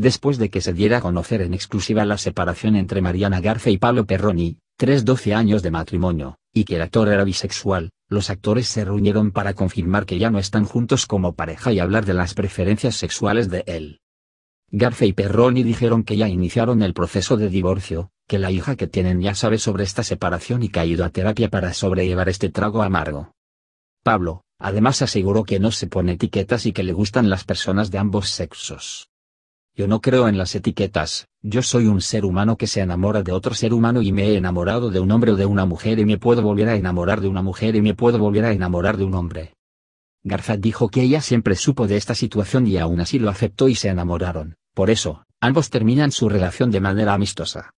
después de que se diera a conocer en exclusiva la separación entre Mariana Garza y Pablo Perroni, tres 12 años de matrimonio, y que el actor era bisexual, los actores se reunieron para confirmar que ya no están juntos como pareja y hablar de las preferencias sexuales de él. Garza y Perroni dijeron que ya iniciaron el proceso de divorcio, que la hija que tienen ya sabe sobre esta separación y que ha ido a terapia para sobrellevar este trago amargo. Pablo, además aseguró que no se pone etiquetas y que le gustan las personas de ambos sexos. Yo no creo en las etiquetas, yo soy un ser humano que se enamora de otro ser humano y me he enamorado de un hombre o de una mujer y me puedo volver a enamorar de una mujer y me puedo volver a enamorar de un hombre. Garza dijo que ella siempre supo de esta situación y aún así lo aceptó y se enamoraron, por eso, ambos terminan su relación de manera amistosa.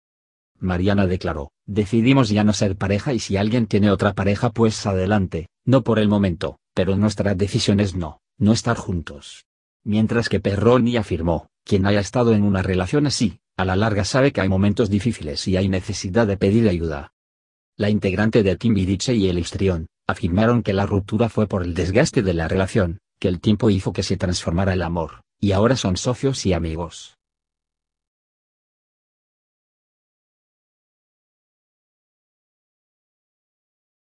Mariana declaró, decidimos ya no ser pareja y si alguien tiene otra pareja pues adelante, no por el momento, pero nuestra decisión es no, no estar juntos. Mientras que Perroni afirmó, quien haya estado en una relación así, a la larga sabe que hay momentos difíciles y hay necesidad de pedir ayuda. La integrante de bidiche y el histrión, afirmaron que la ruptura fue por el desgaste de la relación, que el tiempo hizo que se transformara el amor, y ahora son socios y amigos.